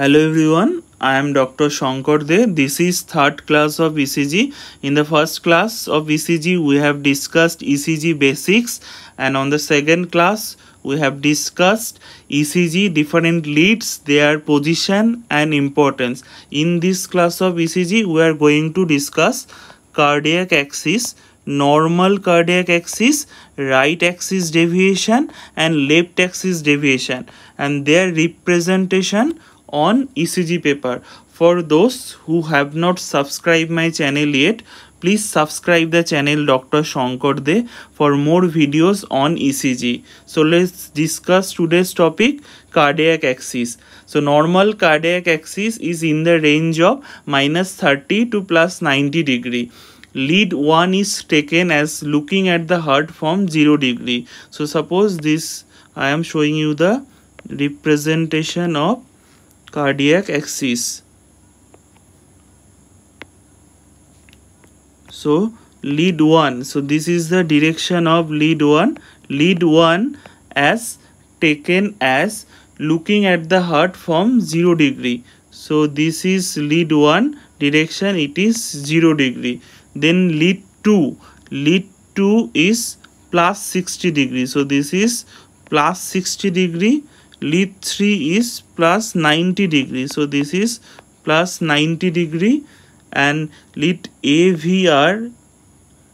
Hello everyone, I am Dr. Shankar De. This is third class of ECG. In the first class of ECG, we have discussed ECG basics and on the second class, we have discussed ECG different leads, their position and importance. In this class of ECG, we are going to discuss cardiac axis, normal cardiac axis, right axis deviation and left axis deviation and their representation on ECG paper. For those who have not subscribed my channel yet, please subscribe the channel Dr. Shankar De for more videos on ECG. So let's discuss today's topic cardiac axis. So normal cardiac axis is in the range of minus 30 to plus 90 degree. Lead 1 is taken as looking at the heart from 0 degree. So suppose this I am showing you the representation of cardiac axis. So lead 1. So this is the direction of lead 1. Lead 1 as taken as looking at the heart from 0 degree. So this is lead 1 direction it is 0 degree. Then lead 2. Lead 2 is plus 60 degree. So this is plus 60 degree lead 3 is plus 90 degree so this is plus 90 degree and lead AVR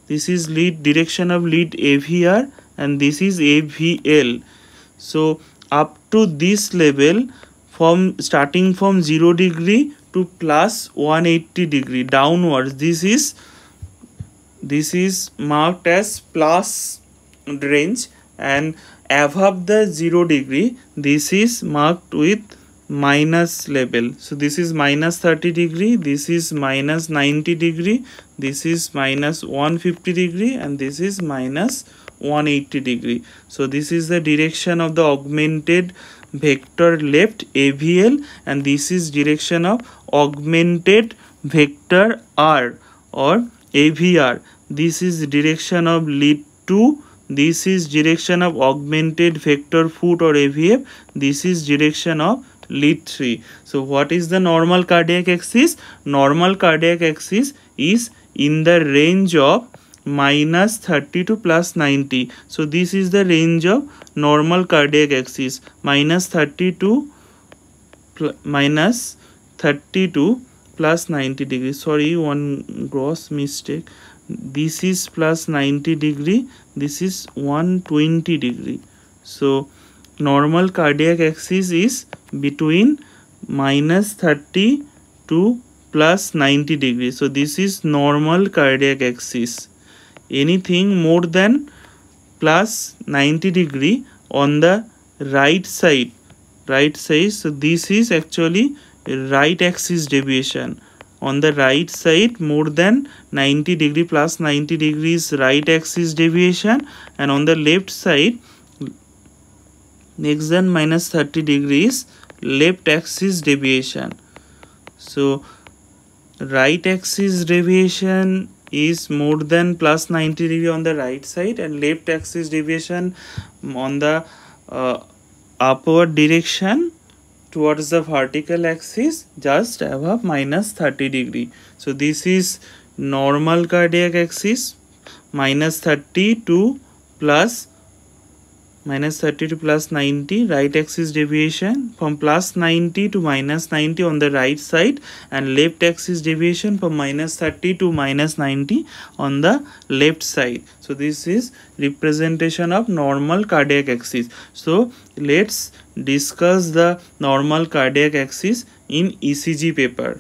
this is lead direction of lead AVR and this is AVL so up to this level from starting from 0 degree to plus 180 degree downwards this is this is marked as plus range and above the 0 degree this is marked with minus label so this is minus 30 degree this is minus 90 degree this is minus 150 degree and this is minus 180 degree so this is the direction of the augmented vector left avl and this is direction of augmented vector r or avr this is direction of lead to this is direction of augmented vector foot or AVF this is direction of lead 3 so what is the normal cardiac axis normal cardiac axis is in the range of minus 30 to plus 90 so this is the range of normal cardiac axis minus 30 to minus 30 to plus 90 degrees sorry one gross mistake this is plus 90 degree this is 120 degree so normal cardiac axis is between minus 30 to plus 90 degree so this is normal cardiac axis anything more than plus 90 degree on the right side right side so this is actually right axis deviation on the right side more than 90 degree plus 90 degrees right axis deviation and on the left side next than minus 30 degrees left axis deviation so right axis deviation is more than plus 90 degree on the right side and left axis deviation on the uh, upward direction towards the vertical axis just above minus 30 degree. So this is normal cardiac axis minus 30 to plus minus 30 to plus 90 right axis deviation from plus 90 to minus 90 on the right side and left axis deviation from minus 30 to minus 90 on the left side so this is representation of normal cardiac axis so let's discuss the normal cardiac axis in ecg paper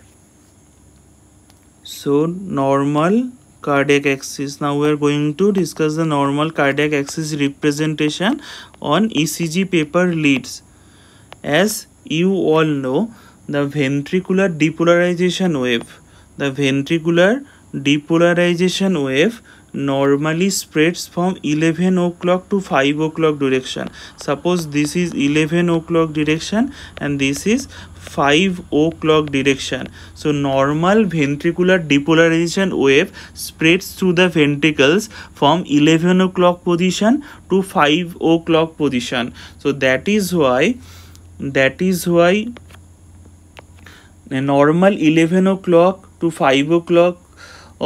so normal cardiac axis. Now we are going to discuss the normal cardiac axis representation on ECG paper leads. As you all know, the ventricular depolarization wave, the ventricular depolarization wave normally spreads from 11 o'clock to 5 o'clock direction suppose this is 11 o'clock direction and this is 5 o'clock direction so normal ventricular depolarization wave spreads through the ventricles from 11 o'clock position to 5 o'clock position so that is why that is why a normal 11 o'clock to 5 o'clock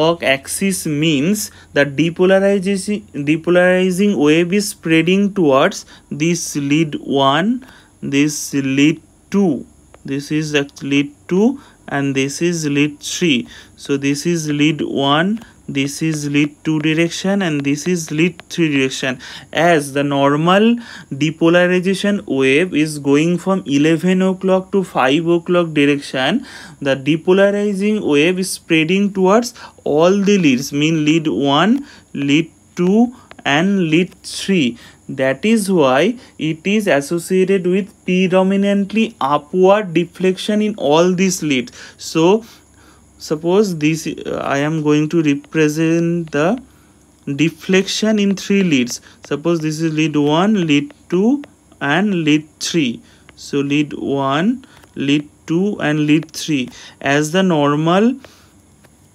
of axis means the depolarizing wave is spreading towards this lead 1 this lead 2 this is lead 2 and this is lead 3 so this is lead 1 this is lead 2 direction and this is lead 3 direction as the normal depolarization wave is going from 11 o'clock to 5 o'clock direction the depolarizing wave is spreading towards all the leads mean lead 1 lead 2 and lead 3 that is why it is associated with predominantly upward deflection in all these leads so suppose this uh, i am going to represent the deflection in three leads suppose this is lead 1 lead 2 and lead 3 so lead 1 lead 2 and lead 3 as the normal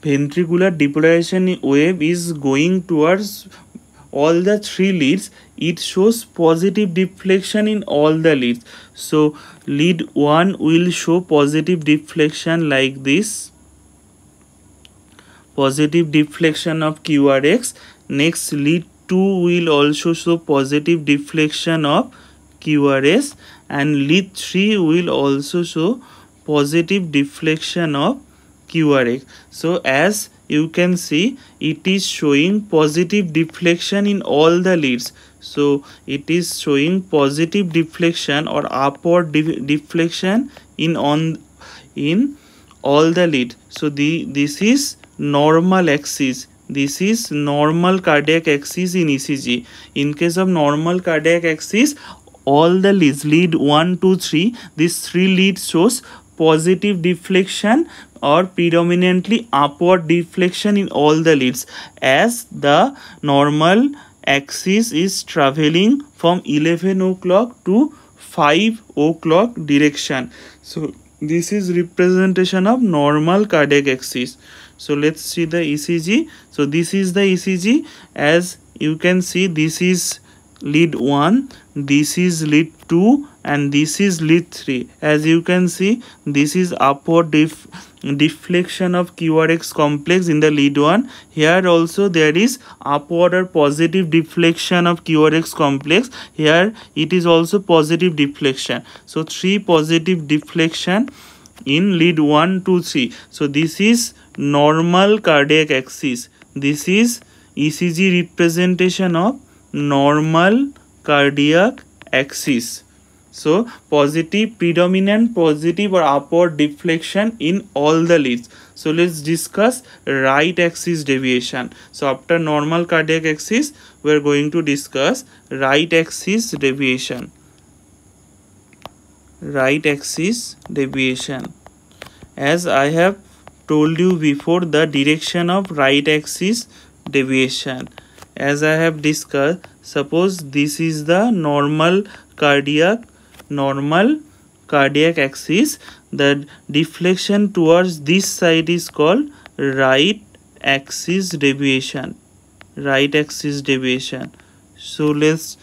ventricular depolarization wave is going towards all the three leads it shows positive deflection in all the leads so lead 1 will show positive deflection like this positive deflection of QRX. Next lead 2 will also show positive deflection of QRS and lead 3 will also show positive deflection of QRX. So as you can see it is showing positive deflection in all the leads. So it is showing positive deflection or upward deflection in on in all the lead. So the this is normal axis this is normal cardiac axis in ECG. In case of normal cardiac axis, all the leads, lead 1, 2, 3, these three leads shows positive deflection or predominantly upward deflection in all the leads as the normal axis is traveling from 11 o'clock to 5 o'clock direction. So this is representation of normal cardiac axis so let's see the ecg so this is the ecg as you can see this is lead 1 this is lead 2 and this is lead 3 as you can see this is upward def deflection of qrx complex in the lead 1 here also there is upward or positive deflection of qrx complex here it is also positive deflection so three positive deflection in lead 1 to 3 so this is normal cardiac axis this is ecg representation of normal cardiac axis so positive predominant positive or upward deflection in all the leads so let's discuss right axis deviation so after normal cardiac axis we're going to discuss right axis deviation right axis deviation. As I have told you before the direction of right axis deviation. As I have discussed, suppose this is the normal cardiac, normal cardiac axis. The deflection towards this side is called right axis deviation. Right axis deviation. So let's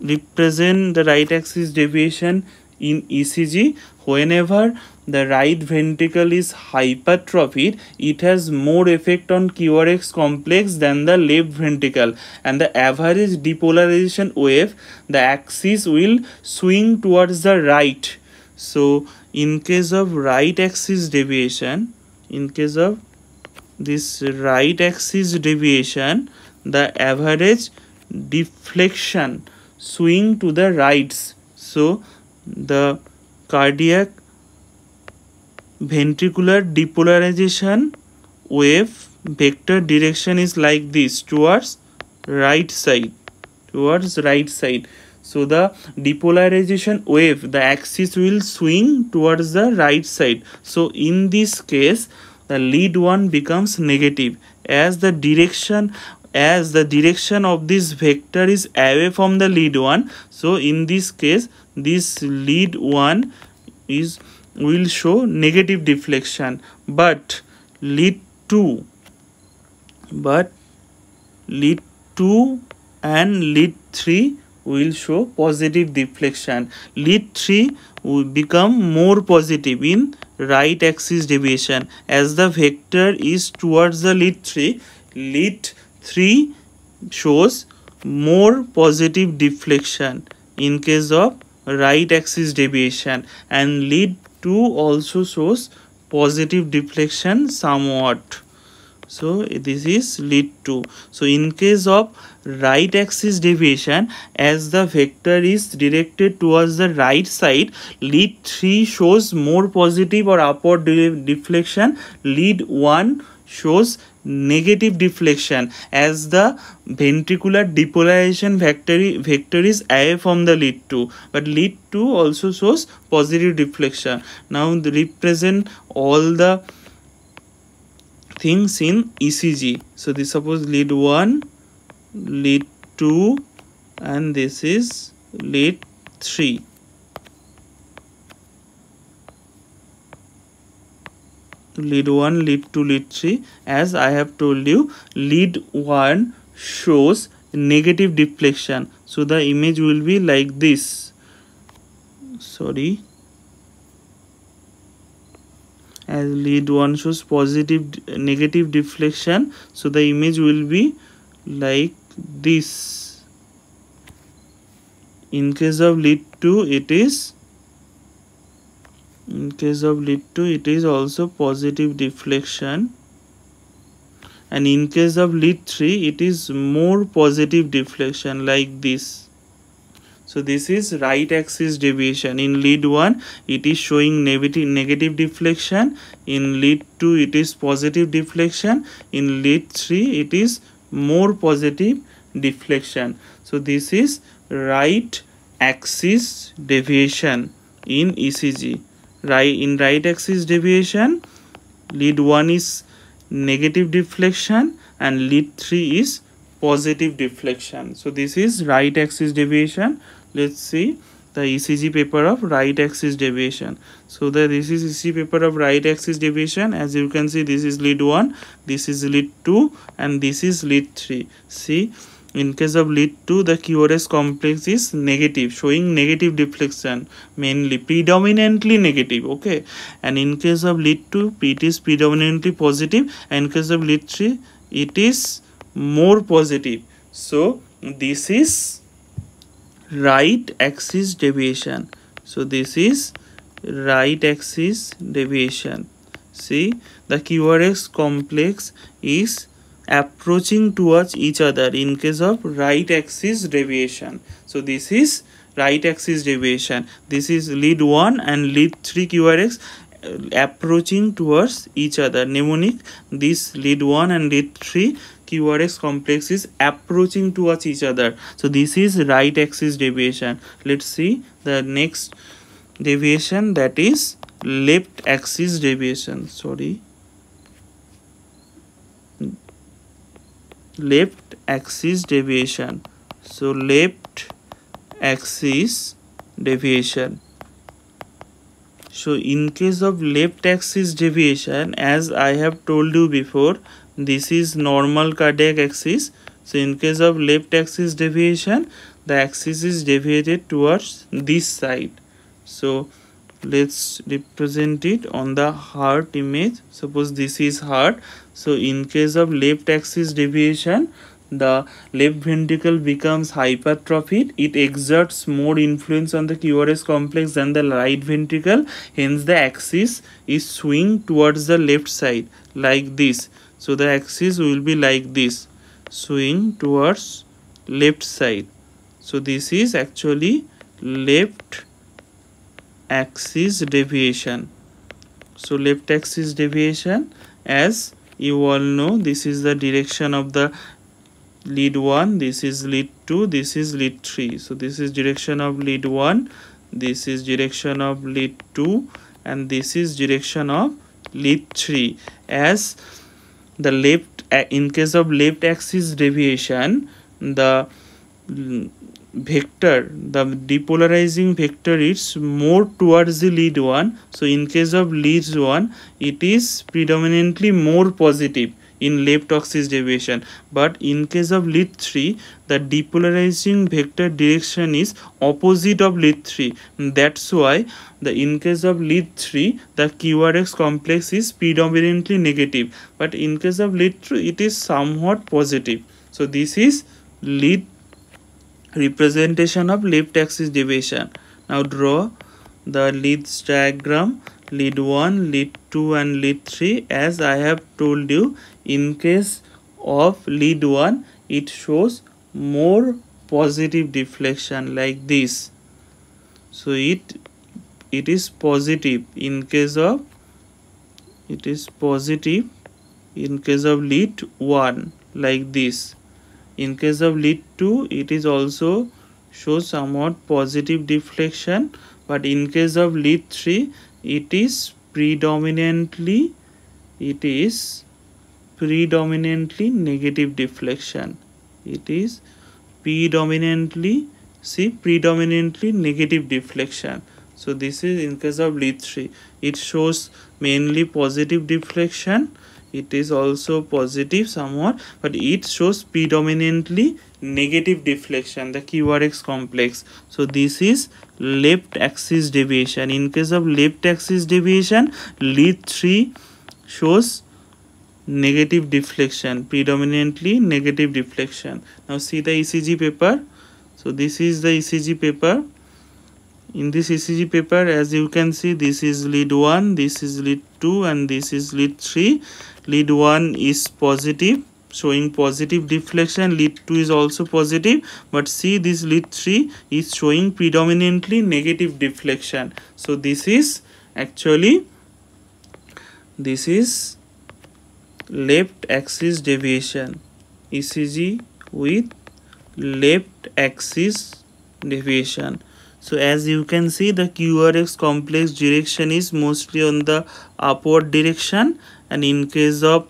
represent the right axis deviation in ECG whenever the right ventricle is hypertrophied it has more effect on QRX complex than the left ventricle and the average depolarization wave the axis will swing towards the right so in case of right axis deviation in case of this right axis deviation the average deflection swing to the rights so the cardiac ventricular depolarization wave vector direction is like this towards right side towards right side so the depolarization wave the axis will swing towards the right side so in this case the lead one becomes negative as the direction as the direction of this vector is away from the lead one so in this case this lead one is will show negative deflection but lead 2 but lead 2 and lead 3 will show positive deflection lead 3 will become more positive in right axis deviation as the vector is towards the lead 3 lead 3 shows more positive deflection in case of right axis deviation and lead 2 also shows positive deflection somewhat so this is lead 2 so in case of right axis deviation as the vector is directed towards the right side lead 3 shows more positive or upward deflection lead 1 shows negative deflection as the ventricular depolarization vector, is away from the lead 2 but lead 2 also shows positive deflection now represent all the things in ECG so this suppose lead 1 lead 2 and this is lead 3 lead 1 lead 2 lead 3 as i have told you lead 1 shows negative deflection so the image will be like this sorry as lead 1 shows positive negative deflection so the image will be like this in case of lead 2 it is in case of lead 2 it is also positive deflection and in case of lead 3 it is more positive deflection like this so this is right axis deviation in lead 1 it is showing negative negative deflection in lead 2 it is positive deflection in lead 3 it is more positive deflection so this is right axis deviation in ECG right in right axis deviation lead 1 is negative deflection and lead 3 is positive deflection so this is right axis deviation let's see the ECG paper of right axis deviation so the this is ECG paper of right axis deviation as you can see this is lead 1 this is lead 2 and this is lead 3 see in case of lead 2 the QRS complex is negative showing negative deflection mainly predominantly negative okay and in case of lead 2 it is predominantly positive and in case of lead 3 it is more positive so this is right axis deviation so this is right axis deviation see the QRS complex is approaching towards each other in case of right axis deviation so this is right axis deviation this is lead 1 and lead 3 qrx uh, approaching towards each other mnemonic this lead 1 and lead 3 qrx complex is approaching towards each other so this is right axis deviation let's see the next deviation that is left axis deviation sorry left axis deviation so left axis deviation so in case of left axis deviation as i have told you before this is normal cardiac axis so in case of left axis deviation the axis is deviated towards this side so let's represent it on the heart image suppose this is heart so in case of left axis deviation the left ventricle becomes hypertrophied it exerts more influence on the QRS complex than the right ventricle hence the axis is swing towards the left side like this so the axis will be like this swing towards left side so this is actually left axis deviation so left axis deviation as you all know this is the direction of the lead 1 this is lead 2 this is lead 3 so this is direction of lead 1 this is direction of lead 2 and this is direction of lead 3 as the left in case of left axis deviation the vector the depolarizing vector is more towards the lead one so in case of lead one it is predominantly more positive in left axis deviation but in case of lead 3 the depolarizing vector direction is opposite of lead 3 that's why the in case of lead 3 the qrx complex is predominantly negative but in case of lead 2 it is somewhat positive so this is lead representation of left axis deviation. Now draw the lead diagram lead 1, lead 2 and lead 3 as I have told you in case of lead 1 it shows more positive deflection like this. So it it is positive in case of it is positive in case of lead 1 like this in case of lead 2 it is also shows somewhat positive deflection but in case of lead 3 it is predominantly it is predominantly negative deflection it is predominantly see predominantly negative deflection so this is in case of lead 3 it shows mainly positive deflection it is also positive somewhat but it shows predominantly negative deflection the qrx complex so this is left axis deviation in case of left axis deviation lead 3 shows negative deflection predominantly negative deflection now see the ecg paper so this is the ecg paper in this ECG paper as you can see this is lead 1 this is lead 2 and this is lead 3 lead 1 is positive showing positive deflection lead 2 is also positive but see this lead 3 is showing predominantly negative deflection so this is actually this is left axis deviation ECG with left axis deviation so as you can see the QRX complex direction is mostly on the upward direction and in case of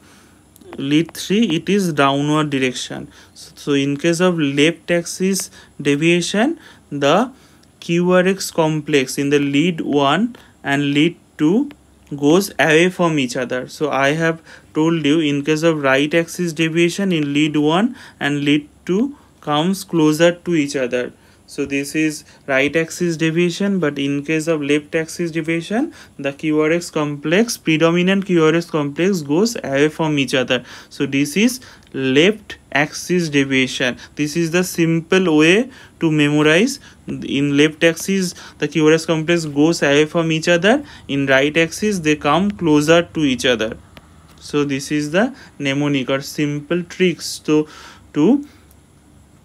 lead 3 it is downward direction. So in case of left axis deviation the QRX complex in the lead 1 and lead 2 goes away from each other. So I have told you in case of right axis deviation in lead 1 and lead 2 comes closer to each other. so this is right axis deviation but in case of left axis deviation the qrx complex predominant qrx complex goes away from each other so this is left axis deviation this is the simple way to memorize in left axis the qrx complex goes away from each other in right axis they come closer to each other so this is the mnemonic or simple tricks to to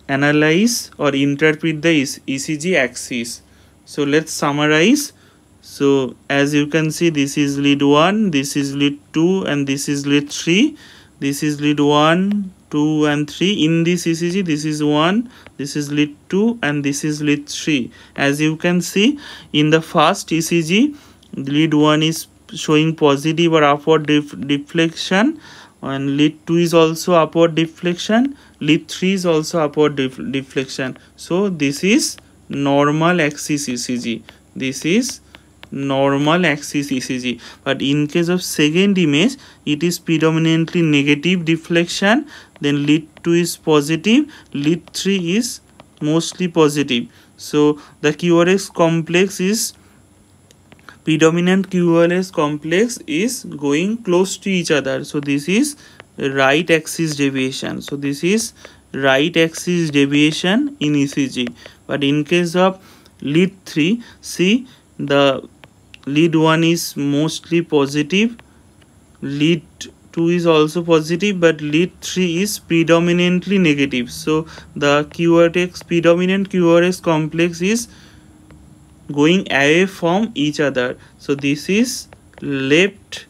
analyze or interpret the ECG axis. So let's summarize. So as you can see this is lead 1, this is lead 2 and this is lead 3. This is lead 1, 2 and 3 in this ECG this is 1 this is lead 2 and this is lead 3 as you can see in the first ECG lead 1 is showing positive or upward def deflection and lead 2 is also upward deflection leaf 3 is also upward def deflection so this is normal axis ECG this is normal axis ECG but in case of second image it is predominantly negative deflection then lead 2 is positive lead 3 is mostly positive so the QRS complex is predominant QRS complex is going close to each other so this is right axis deviation so this is right axis deviation in ECG but in case of lead 3 see the lead 1 is mostly positive lead 2 is also positive but lead 3 is predominantly negative so the QRX predominant QRX complex is going away from each other so this is left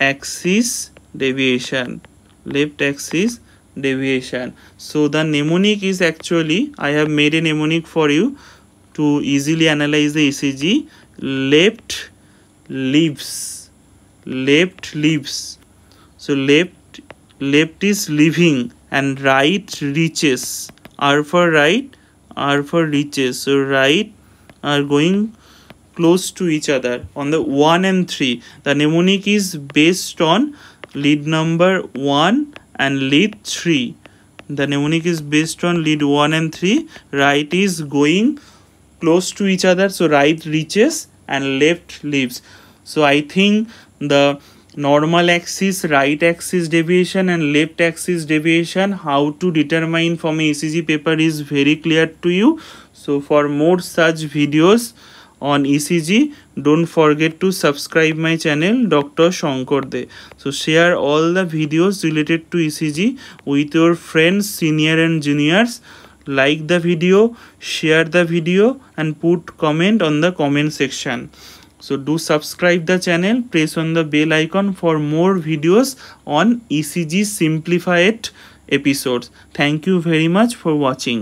axis deviation left axis deviation so the mnemonic is actually i have made a mnemonic for you to easily analyze the ecg left leaves left leaves so left left is living and right reaches r for right r for reaches so right are going close to each other on the 1 and 3 the mnemonic is based on lead number 1 and lead 3 the mnemonic is based on lead 1 and 3 right is going close to each other so right reaches and left leaves so i think the normal axis right axis deviation and left axis deviation how to determine from a ecg paper is very clear to you so for more such videos on ECG don't forget to subscribe my channel doctor Shankar Dey so share all the videos related to ECG with your friends senior and juniors like the video share the video and put comment on the comment section so do subscribe the channel press on the bell icon for more videos on ECG simplified episodes thank you very much for watching